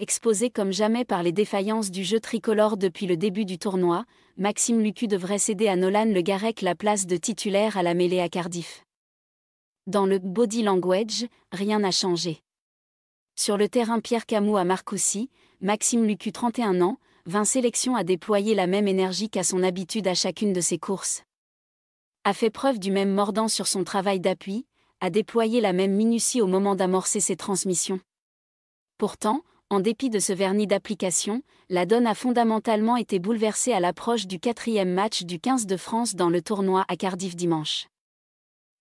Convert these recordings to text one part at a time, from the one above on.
Exposé comme jamais par les défaillances du jeu tricolore depuis le début du tournoi, Maxime Lucu devrait céder à Nolan Le Garec la place de titulaire à la mêlée à Cardiff. Dans le body language, rien n'a changé. Sur le terrain Pierre Camus à Marcoussis, Maxime Lucu 31 ans, 20 sélections à déployer la même énergie qu'à son habitude à chacune de ses courses. A fait preuve du même mordant sur son travail d'appui, a déployé la même minutie au moment d'amorcer ses transmissions. Pourtant, en dépit de ce vernis d'application, la donne a fondamentalement été bouleversée à l'approche du quatrième match du 15 de France dans le tournoi à Cardiff dimanche.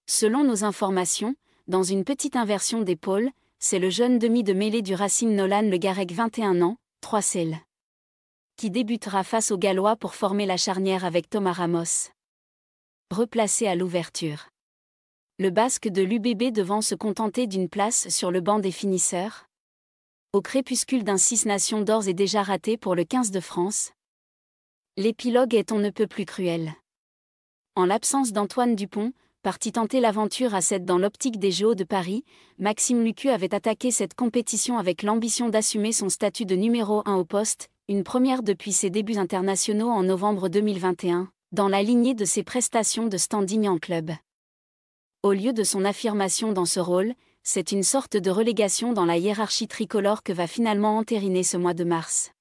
Selon nos informations, dans une petite inversion d'épaule, c'est le jeune demi de mêlée du Racine Nolan Le Garec 21 ans, 3 sels. qui débutera face aux Gallois pour former la charnière avec Thomas Ramos. Replacé à l'ouverture. Le basque de l'UBB devant se contenter d'une place sur le banc des finisseurs, au crépuscule d'un Six Nations d'ores et déjà raté pour le 15 de France, l'épilogue est on ne peut plus cruel. En l'absence d'Antoine Dupont, parti tenter l'aventure à 7 dans l'optique des JO de Paris, Maxime Lucu avait attaqué cette compétition avec l'ambition d'assumer son statut de numéro 1 au poste, une première depuis ses débuts internationaux en novembre 2021, dans la lignée de ses prestations de standing en club. Au lieu de son affirmation dans ce rôle, c'est une sorte de relégation dans la hiérarchie tricolore que va finalement entériner ce mois de mars.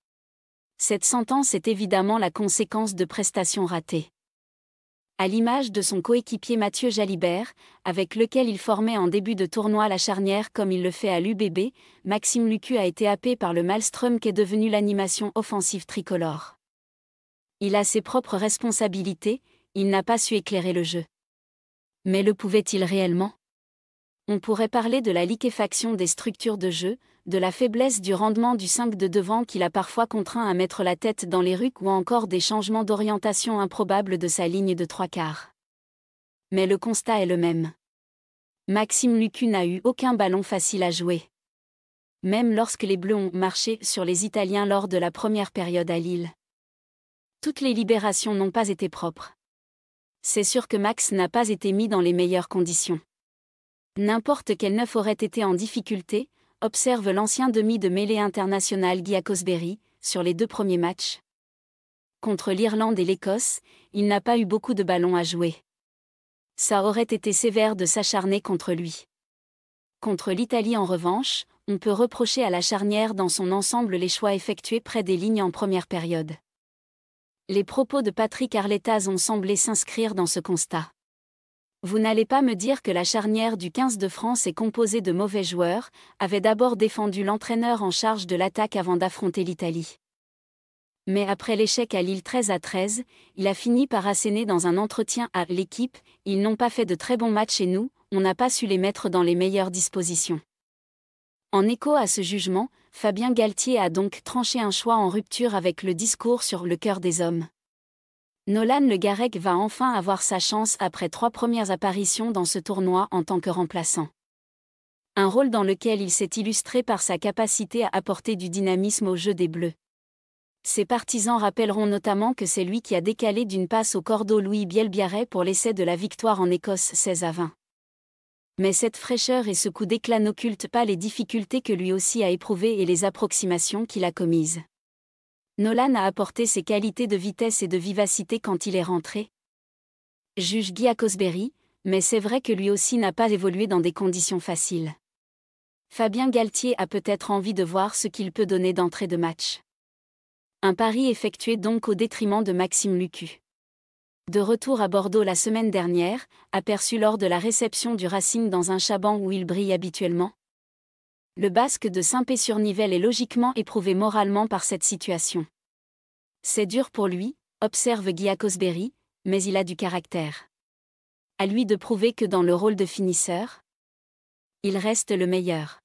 Cette sentence est évidemment la conséquence de prestations ratées. À l'image de son coéquipier Mathieu Jalibert, avec lequel il formait en début de tournoi la charnière comme il le fait à l'UBB, Maxime Lucu a été happé par le Malstrom qui est devenu l'animation offensive tricolore. Il a ses propres responsabilités, il n'a pas su éclairer le jeu. Mais le pouvait-il réellement on pourrait parler de la liquéfaction des structures de jeu, de la faiblesse du rendement du 5 de devant qui l'a parfois contraint à mettre la tête dans les rues ou encore des changements d'orientation improbables de sa ligne de trois quarts. Mais le constat est le même. Maxime Lucu n'a eu aucun ballon facile à jouer. Même lorsque les Bleus ont marché sur les Italiens lors de la première période à Lille. Toutes les libérations n'ont pas été propres. C'est sûr que Max n'a pas été mis dans les meilleures conditions. N'importe quel neuf aurait été en difficulté, observe l'ancien demi de mêlée international Guy Cosberry, sur les deux premiers matchs. Contre l'Irlande et l'Écosse, il n'a pas eu beaucoup de ballons à jouer. Ça aurait été sévère de s'acharner contre lui. Contre l'Italie en revanche, on peut reprocher à la charnière dans son ensemble les choix effectués près des lignes en première période. Les propos de Patrick Arlettaz ont semblé s'inscrire dans ce constat. Vous n'allez pas me dire que la charnière du 15 de France est composée de mauvais joueurs, avait d'abord défendu l'entraîneur en charge de l'attaque avant d'affronter l'Italie. Mais après l'échec à Lille 13 à 13, il a fini par asséner dans un entretien à l'équipe Ils n'ont pas fait de très bons matchs chez nous, on n'a pas su les mettre dans les meilleures dispositions. En écho à ce jugement, Fabien Galtier a donc tranché un choix en rupture avec le discours sur le cœur des hommes. Nolan Le Garec va enfin avoir sa chance après trois premières apparitions dans ce tournoi en tant que remplaçant. Un rôle dans lequel il s'est illustré par sa capacité à apporter du dynamisme au jeu des Bleus. Ses partisans rappelleront notamment que c'est lui qui a décalé d'une passe au cordeau Louis Bielbiaret pour l'essai de la victoire en Écosse 16 à 20. Mais cette fraîcheur et ce coup d'éclat n'occultent pas les difficultés que lui aussi a éprouvées et les approximations qu'il a commises. Nolan a apporté ses qualités de vitesse et de vivacité quand il est rentré. Juge Guy Cosberry, mais c'est vrai que lui aussi n'a pas évolué dans des conditions faciles. Fabien Galtier a peut-être envie de voir ce qu'il peut donner d'entrée de match. Un pari effectué donc au détriment de Maxime Lucu. De retour à Bordeaux la semaine dernière, aperçu lors de la réception du Racing dans un Chaban où il brille habituellement, le basque de Saint-Pé-sur-Nivelle est logiquement éprouvé moralement par cette situation. C'est dur pour lui, observe Guy Cosberry, mais il a du caractère. À lui de prouver que dans le rôle de finisseur, il reste le meilleur.